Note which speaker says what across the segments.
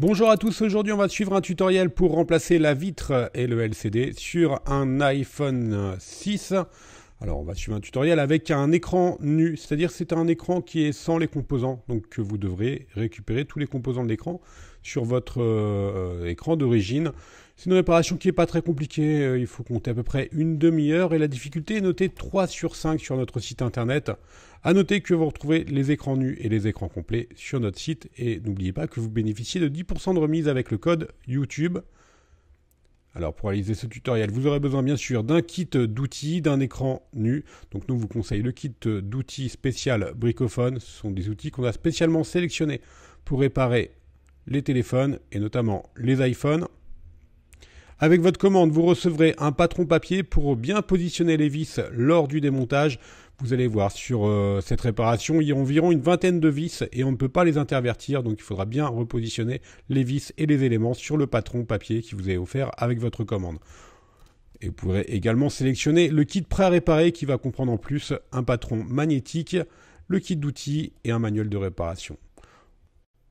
Speaker 1: Bonjour à tous, aujourd'hui on va suivre un tutoriel pour remplacer la vitre et le LCD sur un iPhone 6. Alors on va suivre un tutoriel avec un écran nu, c'est-à-dire c'est un écran qui est sans les composants, donc que vous devrez récupérer tous les composants de l'écran sur votre euh, écran d'origine. C'est une réparation qui n'est pas très compliquée, euh, il faut compter à peu près une demi-heure et la difficulté est notée 3 sur 5 sur notre site internet. A noter que vous retrouvez les écrans nus et les écrans complets sur notre site et n'oubliez pas que vous bénéficiez de 10% de remise avec le code YouTube. Alors pour réaliser ce tutoriel, vous aurez besoin bien sûr d'un kit d'outils, d'un écran nu. Donc nous vous conseillons le kit d'outils spécial bricophone. Ce sont des outils qu'on a spécialement sélectionnés pour réparer les téléphones et notamment les iPhones. Avec votre commande, vous recevrez un patron papier pour bien positionner les vis lors du démontage. Vous allez voir, sur euh, cette réparation, il y a environ une vingtaine de vis et on ne peut pas les intervertir, donc il faudra bien repositionner les vis et les éléments sur le patron papier qui vous est offert avec votre commande. Et vous pourrez également sélectionner le kit prêt à réparer qui va comprendre en plus un patron magnétique, le kit d'outils et un manuel de réparation.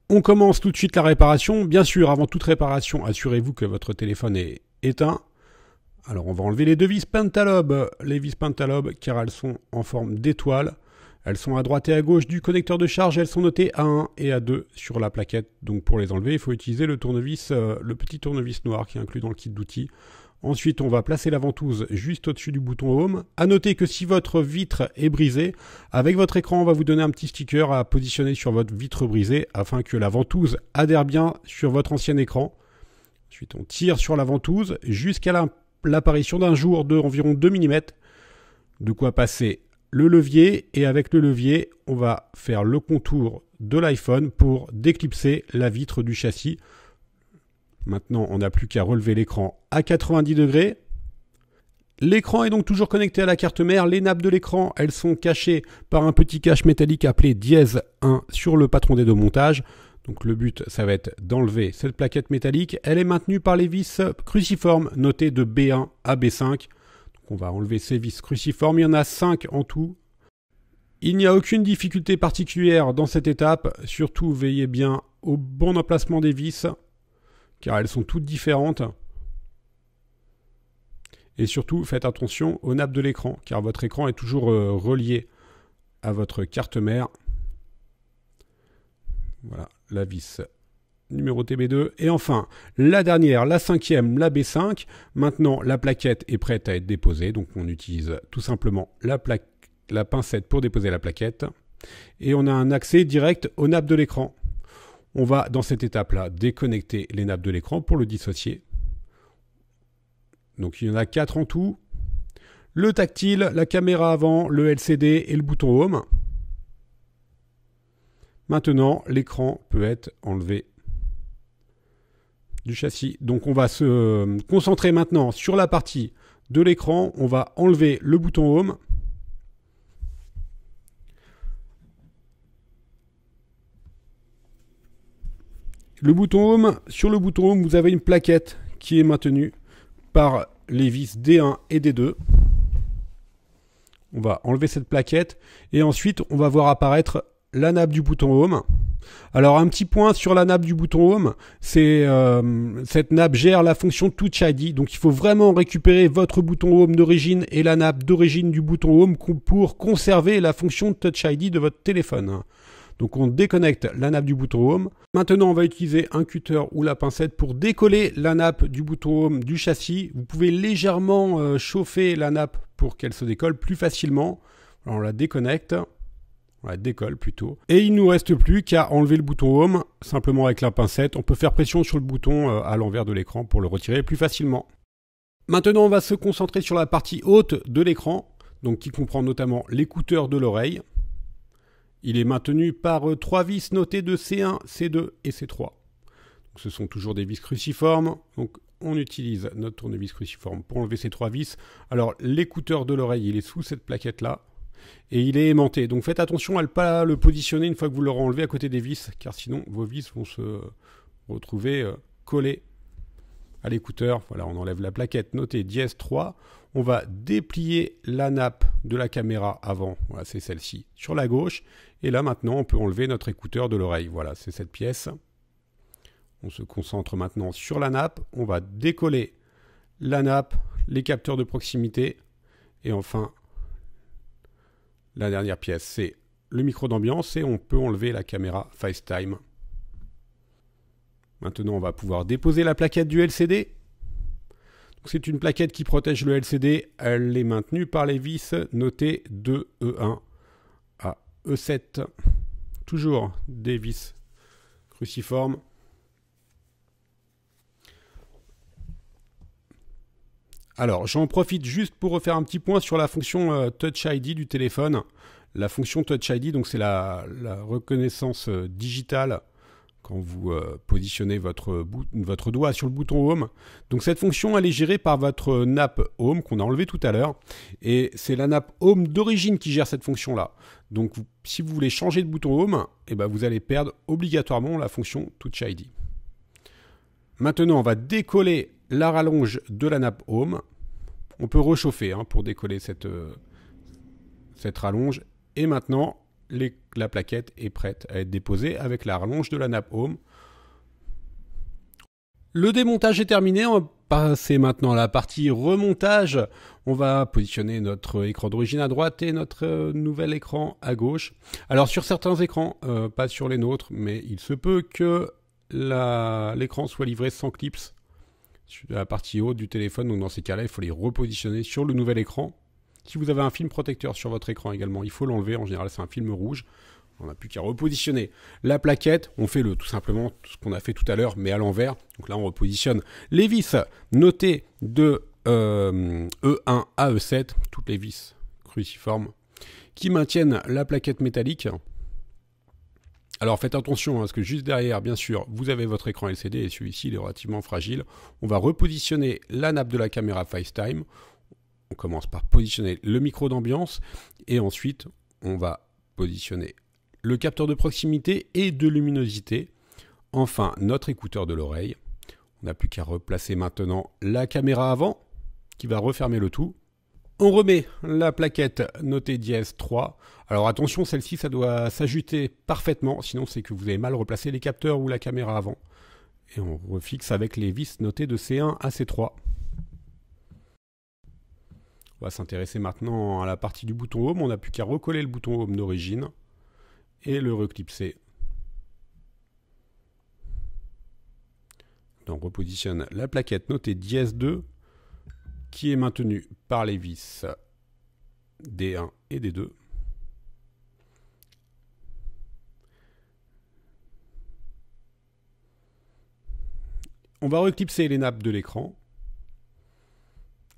Speaker 1: On commence tout de suite la réparation. Bien sûr, avant toute réparation, assurez-vous que votre téléphone est éteint alors on va enlever les deux vis pentalobes. Les vis pentalobes car elles sont en forme d'étoile. Elles sont à droite et à gauche du connecteur de charge. Elles sont notées à 1 et à 2 sur la plaquette. Donc pour les enlever, il faut utiliser le tournevis, euh, le petit tournevis noir qui est inclus dans le kit d'outils. Ensuite, on va placer la ventouse juste au-dessus du bouton Home. À noter que si votre vitre est brisée, avec votre écran, on va vous donner un petit sticker à positionner sur votre vitre brisée afin que la ventouse adhère bien sur votre ancien écran. Ensuite, on tire sur la ventouse jusqu'à la l'apparition d'un jour de environ 2 mm, de quoi passer le levier et avec le levier, on va faire le contour de l'iPhone pour déclipser la vitre du châssis. Maintenant, on n'a plus qu'à relever l'écran à 90 degrés. L'écran est donc toujours connecté à la carte mère. Les nappes de l'écran, elles sont cachées par un petit cache métallique appelé dièse 1 sur le patron des deux montages. Donc le but, ça va être d'enlever cette plaquette métallique. Elle est maintenue par les vis cruciformes notées de B1 à B5. Donc on va enlever ces vis cruciformes. Il y en a 5 en tout. Il n'y a aucune difficulté particulière dans cette étape. Surtout, veillez bien au bon emplacement des vis, car elles sont toutes différentes. Et surtout, faites attention aux nappes de l'écran, car votre écran est toujours euh, relié à votre carte mère. Voilà, la vis numéro TB2. Et enfin, la dernière, la cinquième, la B5. Maintenant, la plaquette est prête à être déposée. Donc, on utilise tout simplement la, pincette pour déposer la plaquette. Et on a un accès direct aux nappes de l'écran. On va, dans cette étape-là, déconnecter les nappes de l'écran pour le dissocier. Donc, il y en a quatre en tout. Le tactile, la caméra avant, le LCD et le bouton Home. Maintenant, l'écran peut être enlevé du châssis. Donc on va se concentrer maintenant sur la partie de l'écran. On va enlever le bouton Home. Le bouton Home, sur le bouton Home, vous avez une plaquette qui est maintenue par les vis D1 et D2. On va enlever cette plaquette et ensuite on va voir apparaître la nappe du bouton Home. Alors un petit point sur la nappe du bouton Home, c'est euh, cette nappe gère la fonction Touch ID, donc il faut vraiment récupérer votre bouton Home d'origine et la nappe d'origine du bouton Home pour conserver la fonction Touch ID de votre téléphone. Donc on déconnecte la nappe du bouton Home. Maintenant on va utiliser un cutter ou la pincette pour décoller la nappe du bouton Home du châssis. Vous pouvez légèrement euh, chauffer la nappe pour qu'elle se décolle plus facilement. on la déconnecte la décolle plutôt. Et il nous reste plus qu'à enlever le bouton Home simplement avec la pincette. On peut faire pression sur le bouton euh, à l'envers de l'écran pour le retirer plus facilement. Maintenant, on va se concentrer sur la partie haute de l'écran, donc qui comprend notamment l'écouteur de l'oreille. Il est maintenu par euh, trois vis notées de C1, C2 et C3. ce sont toujours des vis cruciformes. Donc on utilise notre tournevis cruciforme pour enlever ces trois vis. Alors l'écouteur de l'oreille, il est sous cette plaquette là et il est aimanté. Donc faites attention à ne pas le positionner une fois que vous l'aurez enlevé à côté des vis, car sinon vos vis vont se retrouver euh, collées à l'écouteur. Voilà, on enlève la plaquette, notée dièse 3. On va déplier la nappe de la caméra avant, voilà, c'est celle-ci, sur la gauche. Et là maintenant, on peut enlever notre écouteur de l'oreille. Voilà, c'est cette pièce. On se concentre maintenant sur la nappe. On va décoller la nappe, les capteurs de proximité et enfin la dernière pièce, c'est le micro d'ambiance et on peut enlever la caméra FaceTime. Maintenant, on va pouvoir déposer la plaquette du LCD. C'est une plaquette qui protège le LCD. Elle est maintenue par les vis notées de E1 à E7. Toujours des vis cruciformes Alors, j'en profite juste pour refaire un petit point sur la fonction euh, Touch ID du téléphone. La fonction Touch ID, donc c'est la, reconnaissance euh, digitale quand vous euh, positionnez votre, votre, doigt sur le bouton Home. Donc cette fonction, elle est gérée par votre nappe Home qu'on a enlevé tout à l'heure. Et c'est la nappe Home d'origine qui gère cette fonction-là. Donc si vous voulez changer de bouton Home, eh ben, vous allez perdre obligatoirement la fonction Touch ID. Maintenant, on va décoller la rallonge de la nappe home. On peut rechauffer hein, pour décoller euh, cette, rallonge. Et maintenant, la plaquette est prête à être déposée avec la rallonge de la nappe home. Le démontage est terminé, on va passer maintenant à la partie remontage. On va positionner notre écran d'origine à droite et notre euh, nouvel écran à gauche. Alors sur certains écrans, euh, pas sur les nôtres, mais il se peut que l'écran soit livré sans clips la partie haute du téléphone. Donc dans ces cas-là, il faut les repositionner sur le nouvel écran. Si vous avez un film protecteur sur votre écran également, il faut l'enlever. En général, c'est un film rouge. On n'a plus qu'à repositionner la plaquette. On fait le, tout simplement ce qu'on a fait tout à l'heure, mais à l'envers. Donc là, on repositionne les vis notées de E1 euh, e à E7, toutes les vis cruciformes, qui maintiennent la plaquette métallique alors faites attention, à hein, ce que juste derrière, bien sûr, vous avez votre écran LCD et celui-ci est relativement fragile. On va repositionner la nappe de la caméra FaceTime. On commence par positionner le micro d'ambiance et ensuite on va positionner le capteur de proximité et de luminosité. Enfin, notre écouteur de l'oreille. On n'a plus qu'à replacer maintenant la caméra avant qui va refermer le tout. On remet la plaquette notée dièse 3. Alors attention, celle-ci, ça doit s'ajuster parfaitement, sinon c'est que vous avez mal replacé les capteurs ou la caméra avant. Et on refixe avec les vis notées de C1 à C3. On va s'intéresser maintenant à la partie du bouton Home. On n'a plus qu'à recoller le bouton Home d'origine et le reclipser. Donc on repositionne la plaquette notée dièse 2 qui est maintenu par les vis D1 et D2. On va reclipser les nappes de l'écran.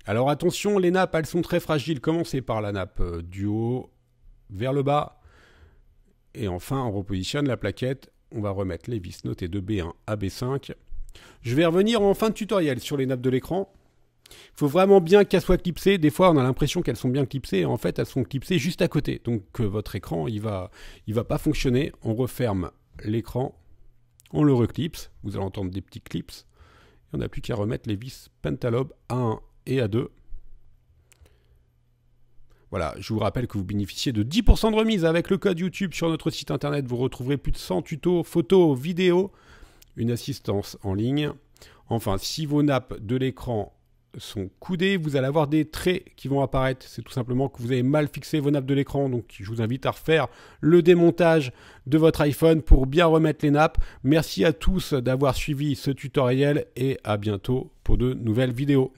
Speaker 1: Alors attention, les nappes, elles sont très fragiles. Commencez par la nappe euh, du haut vers le bas. Et enfin, on repositionne la plaquette. On va remettre les vis notées de B1 à B5. Je vais revenir en fin de tutoriel sur les nappes de l'écran. Il faut vraiment bien qu'elles soient clipsées. Des fois, on a l'impression qu'elles sont bien clipsées. En fait, elles sont clipsées juste à côté. Donc, euh, votre écran, il va, il va pas fonctionner. On referme l'écran. On le reclipse. Vous allez entendre des petits clips. Et on n'a plus qu'à remettre les vis pentalobe A1 et à 2 Voilà, je vous rappelle que vous bénéficiez de 10% de remise avec le code YouTube sur notre site internet. Vous retrouverez plus de 100 tutos, photos, vidéos, une assistance en ligne. Enfin, si vos nappes de l'écran sont coudés, vous allez avoir des traits qui vont apparaître. C'est tout simplement que vous avez mal fixé vos nappes de l'écran. Donc je vous invite à refaire le démontage de votre iPhone pour bien remettre les nappes. Merci à tous d'avoir suivi ce tutoriel et à bientôt pour de nouvelles vidéos.